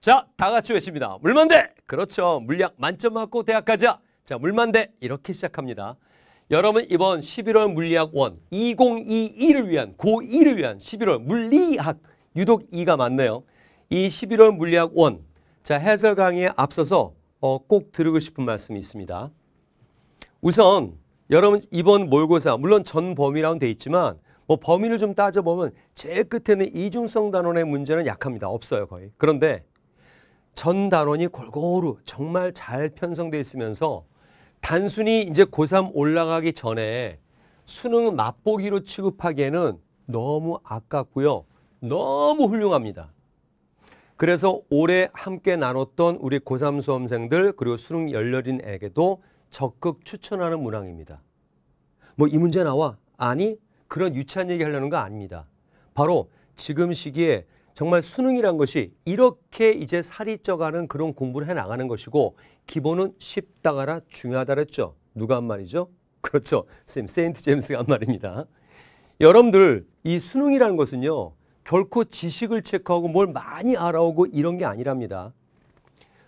자, 다 같이 외칩니다. 물만대! 그렇죠. 물약 만점 맞고 대학 가자. 자, 물만대! 이렇게 시작합니다. 여러분 이번 11월 물리학 1 2022를 위한 고2를 위한 11월 물리학 유독 2가 많네요. 이 11월 물리학 1. 자, 해설 강의에 앞서서 어, 꼭 들으고 싶은 말씀이 있습니다. 우선 여러분 이번 모의고사 물론 전 범위라고 돼 있지만 뭐 범위를 좀 따져보면 제일 끝에는 이중성 단원의 문제는 약합니다. 없어요 거의. 그런데 전단원이 골고루 정말 잘 편성되어 있으면서 단순히 이제 고3 올라가기 전에 수능 맛보기로 취급하기에는 너무 아깝고요. 너무 훌륭합니다. 그래서 올해 함께 나눴던 우리 고3 수험생들 그리고 수능 열렬인에게도 적극 추천하는 문항입니다. 뭐 이 문제 나와? 아니 그런 유치한 얘기 하려는 거 아닙니다. 바로 지금 시기에 정말 수능이란 것이 이렇게 이제 살이 쪄가는 그런 공부를 해나가는 것이고 기본은 쉽다가라 중요하다 그랬죠. 누가 한 말이죠? 그렇죠. 쌤 세인트 제임스가 한 말입니다. 여러분들 이 수능이라는 것은요. 결코 지식을 체크하고 뭘 많이 알아오고 이런 게 아니랍니다.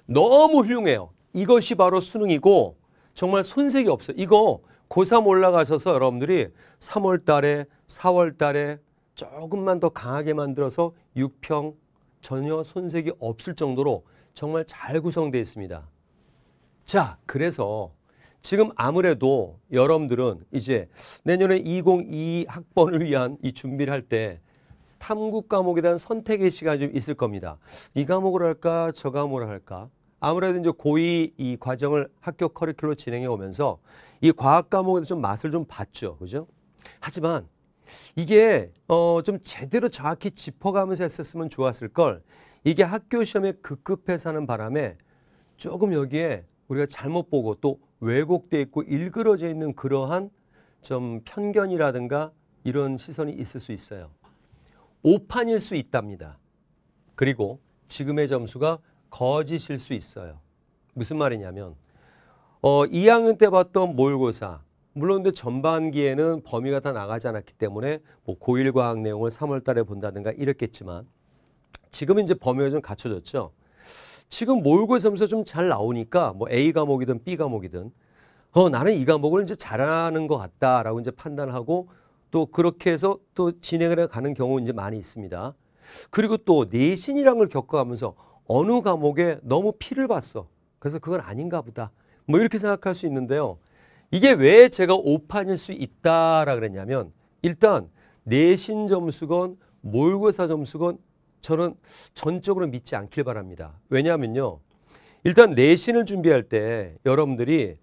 너무 훌륭해요. 이것이 바로 수능이고 정말 손색이 없어요. 이거 고3 올라가셔서 여러분들이 3월 달에 4월 달에 조금만 더 강하게 만들어서 6평 전혀 손색이 없을 정도로 정말 잘 구성되어 있습니다. 자, 그래서 지금 아무래도 여러분들은 이제 내년에 2022 학번을 위한 이 준비를 할 때 탐구 과목에 대한 선택의 시간이 좀 있을 겁니다. 이 과목을 할까 저 과목을 할까 아무래도 이제 고2 이 과정을 학교 커리큘러 진행해 오면서 이 과학 과목에도 좀 맛을 좀 봤죠. 그죠? 하지만 이게 어, 좀 제대로 정확히 짚어가면서 했었으면 좋았을 걸 이게 학교 시험에 급급해서 하는 바람에 조금 여기에 우리가 잘못 보고 또 왜곡돼 있고 일그러져 있는 그러한 좀 편견이라든가 이런 시선이 있을 수 있어요. 오판일 수 있답니다. 그리고 지금의 점수가 거짓일 수 있어요. 무슨 말이냐면 어, 2학년 때 봤던 모의고사 물론 근데 전반기에는 범위가 다 나가지 않았기 때문에 뭐 고1 과학 내용을 3월 달에 본다든가 이랬겠지만 지금 이제 범위가 좀 갖춰졌죠. 지금 모의고사 점수 좀잘 나오니까 뭐 A 과목이든 B 과목이든 어 나는 이 과목을 이제 잘하는 것 같다라고 이제 판단하고 또 그렇게 해서 또 진행을 가는 경우 이제 많이 있습니다. 그리고 또 내신이란 걸 겪어가면서 어느 과목에 너무 피를 봤어. 그래서 그건 아닌가 보다. 뭐 이렇게 생각할 수 있는데요. 이게 왜 제가 오판일수 있다라 그랬냐면 일단 내신 점수건 모의고사 점수건 저는 전적으로 믿지 않길 바랍니다. 왜냐하면요. 일단 내신을 준비할 때 여러분들이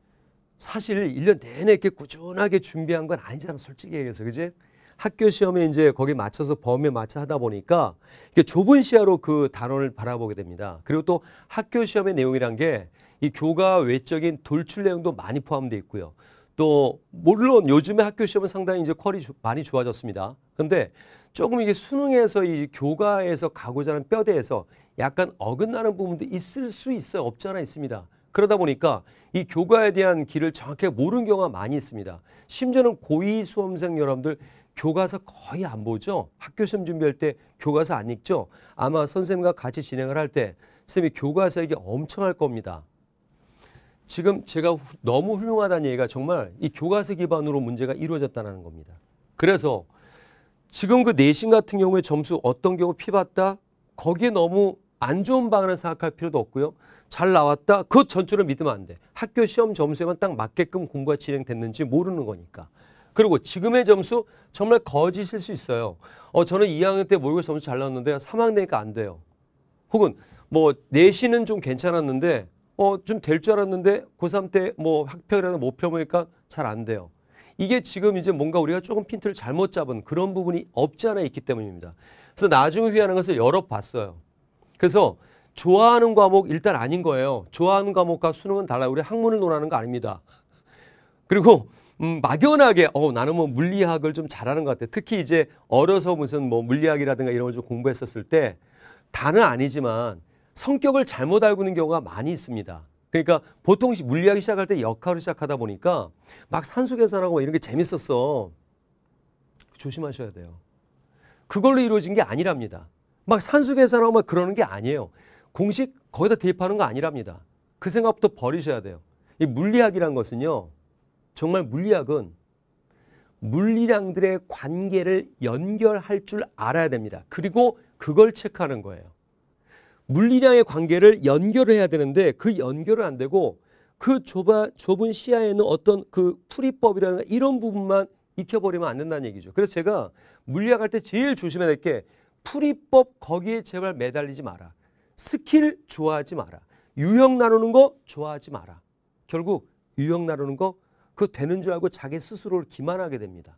사실 1년 내내 이렇게 꾸준하게 준비한 건 아니잖아. 솔직히 얘기해서. 그지? 학교 시험에 이제 거기 맞춰서 범위에 맞춰 하다 보니까 이게 좁은 시야로 그 단원을 바라보게 됩니다. 그리고 또 학교 시험의 내용이란 게이 교과 외적인 돌출 내용도 많이 포함되어 있고요. 또 물론 요즘에 학교 시험은 상당히 이제 퀄이 많이 좋아졌습니다. 근데 조금 이게 수능에서 이 교과에서 가고자 하는 뼈대에서 약간 어긋나는 부분도 있을 수 있어요. 없지 않아 있습니다. 그러다 보니까 이 교과에 대한 길을 정확히 모르는 경우가 많이 있습니다. 심지어는 고2 수험생 여러분들 교과서 거의 안 보죠. 학교 시험 준비할 때 교과서 안 읽죠. 아마 선생님과 같이 진행을 할 때 선생님이 교과서 얘기 엄청 할 겁니다. 지금 제가 너무 훌륭하다는 얘기가 정말 이 교과서 기반으로 문제가 이루어졌다는 겁니다. 그래서 지금 그 내신 같은 경우에 점수 어떤 경우 피봤다 거기에 너무 안 좋은 방안을 생각할 필요도 없고요. 잘 나왔다 그전주을 믿으면 안 돼. 학교 시험 점수에만 딱 맞게끔 공부가 진행됐는지 모르는 거니까. 그리고 지금의 점수 정말 거짓일 수 있어요. 어 저는 2학년 때 모의고사 점수 잘 나왔는데 3학년 되니까 안 돼요. 혹은 뭐 내신은 좀 괜찮았는데 어, 좀 될 줄 알았는데 고3 때 뭐 학평이라는 목표 보니까 잘 안 돼요. 이게 지금 이제 뭔가 우리가 조금 핀트를 잘못 잡은 그런 부분이 없지 않아 있기 때문입니다. 그래서 나중에 후회하는 것을 여러 봤어요. 그래서 좋아하는 과목 일단 아닌 거예요. 좋아하는 과목과 수능은 달라요. 우리 학문을 논하는 거 아닙니다. 그리고 음, 막연하게 어 나는 뭐 물리학을 좀 잘하는 것 같아. 요 특히 이제 어려서 무슨 뭐 물리학이라든가 이런 걸 좀 공부했었을 때 다는 아니지만 성격을 잘못 알고 있는 경우가 많이 있습니다. 그러니까 보통 물리학이 시작할 때 역할을 시작하다 보니까 막 산수 계산하고 이런 게 재밌었어. 조심하셔야 돼요. 그걸로 이루어진 게 아니랍니다. 막 산수 계산하고 막 그러는 게 아니에요. 공식 거기다 대입하는 거 아니랍니다. 그 생각부터 버리셔야 돼요. 이 물리학이란 것은요. 정말 물리학은 물리량들의 관계를 연결할 줄 알아야 됩니다. 그리고 그걸 체크하는 거예요. 물리량의 관계를 연결 해야 되는데 그연결은안 되고 그 좁아, 좁은 시야에는 어떤 그풀이법이라는 이런 부분만 익혀버리면 안 된다는 얘기죠. 그래서 제가 물리학 할 때 제일 조심해야 될 게 풀이법 거기에 제발 매달리지 마라. 스킬 좋아하지 마라. 유형 나누는 거 좋아하지 마라. 결국 유형 나누는 거 그거 되는 줄 알고 자기 스스로를 기만하게 됩니다.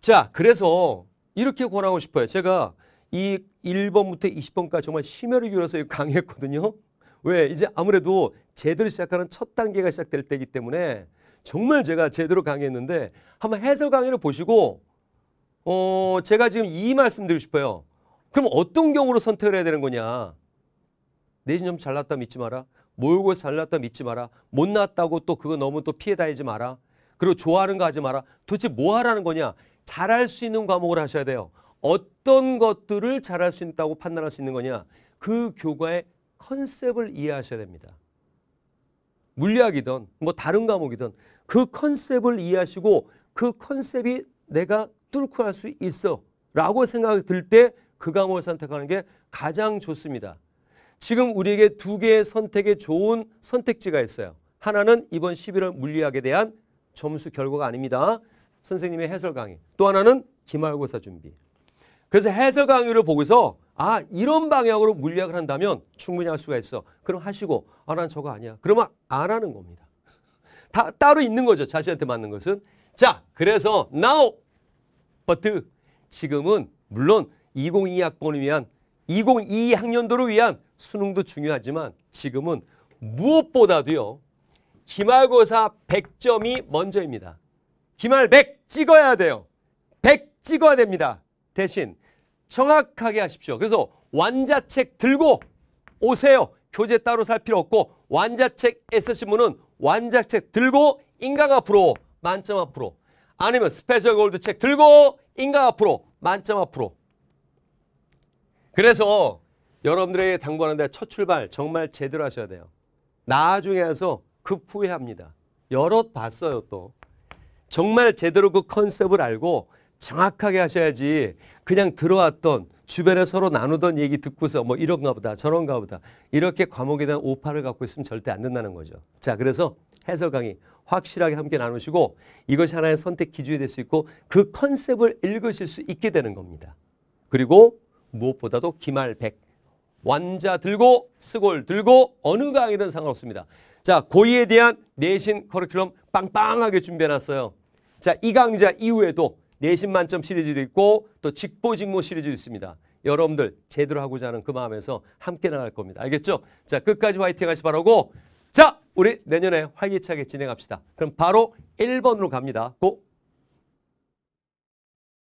자, 그래서 이렇게 권하고 싶어요. 제가 이 1번부터 20번까지 정말 심혈을 기울여서 강의했거든요. 왜? 이제 아무래도 제대로 시작하는 첫 단계가 시작될 때이기 때문에 정말 제가 제대로 강의했는데 한번 해설 강의를 보시고 어 제가 지금 이 말씀 드리고 싶어요. 그럼 어떤 경우로 선택을 해야 되는 거냐? 내신 좀 잘났다 믿지 마라. 몰고 잘났다 믿지 마라. 못 났다고 또 그거 너무 또 피해 다니지 마라. 그리고 좋아하는 거 하지 마라. 도대체 뭐 하라는 거냐? 잘할 수 있는 과목을 하셔야 돼요. 어떤 것들을 잘할 수 있다고 판단할 수 있는 거냐. 그 교과의 컨셉을 이해하셔야 됩니다. 물리학이든 뭐 다른 과목이든 그 컨셉을 이해하시고 그 컨셉이 내가 뚫고 할 수 있어 라고 생각이 들 때 그 과목을 선택하는 게 가장 좋습니다. 지금 우리에게 두 개의 선택에 좋은 선택지가 있어요. 하나는 이번 11월 물리학에 대한 점수 결과가 아닙니다. 선생님의 해설 강의. 또 하나는 기말고사 준비. 그래서 해석 강의를 보고서 아 이런 방향으로 물리학을 한다면 충분히 할 수가 있어. 그럼 하시고 아난 저거 아니야. 그러면 안 하는 겁니다. 다 따로 있는 거죠. 자신한테 맞는 것은. 자 그래서 now but 지금은 물론 2022학번을 위한 2022학년도를 위한 수능도 중요하지만 지금은 무엇보다도요. 기말고사 100점이 먼저입니다. 기말 100 찍어야 돼요. 100 찍어야 됩니다. 대신 정확하게 하십시오. 그래서 완자책 들고 오세요. 교재 따로 살 필요 없고 완자책 애쓰신 분은 완자책 들고 인강 앞으로 만점 앞으로 아니면 스페셜 골드 책 들고 인강 앞으로 만점 앞으로 그래서 여러분들에게 당부하는데 첫 출발 정말 제대로 하셔야 돼요. 나중에 와서 급 후회합니다. 여럿 봤어요 또. 정말 제대로 그 컨셉을 알고 정확하게 하셔야지 그냥 들어왔던 주변에 서로 나누던 얘기 듣고서 뭐 이런가 보다 저런가 보다 이렇게 과목에 대한 오파를 갖고 있으면 절대 안 된다는 거죠. 자 그래서 해설 강의 확실하게 함께 나누시고 이것이 하나의 선택 기준이 될 수 있고 그 컨셉을 읽으실 수 있게 되는 겁니다. 그리고 무엇보다도 기말100 완자 들고 스골 들고 어느 강의든 상관없습니다. 자 고의에 대한 내신 커리큘럼 빵빵하게 준비해놨어요. 자 이 강좌 이후에도 내신 만점 시리즈도 있고 또 직보직모 시리즈도 있습니다. 여러분들 제대로 하고자 하는 그 마음에서 함께 나갈 겁니다. 알겠죠? 자 끝까지 화이팅 하시 바라고 자 우리 내년에 활기차게 진행합시다. 그럼 바로 1번으로 갑니다. 고!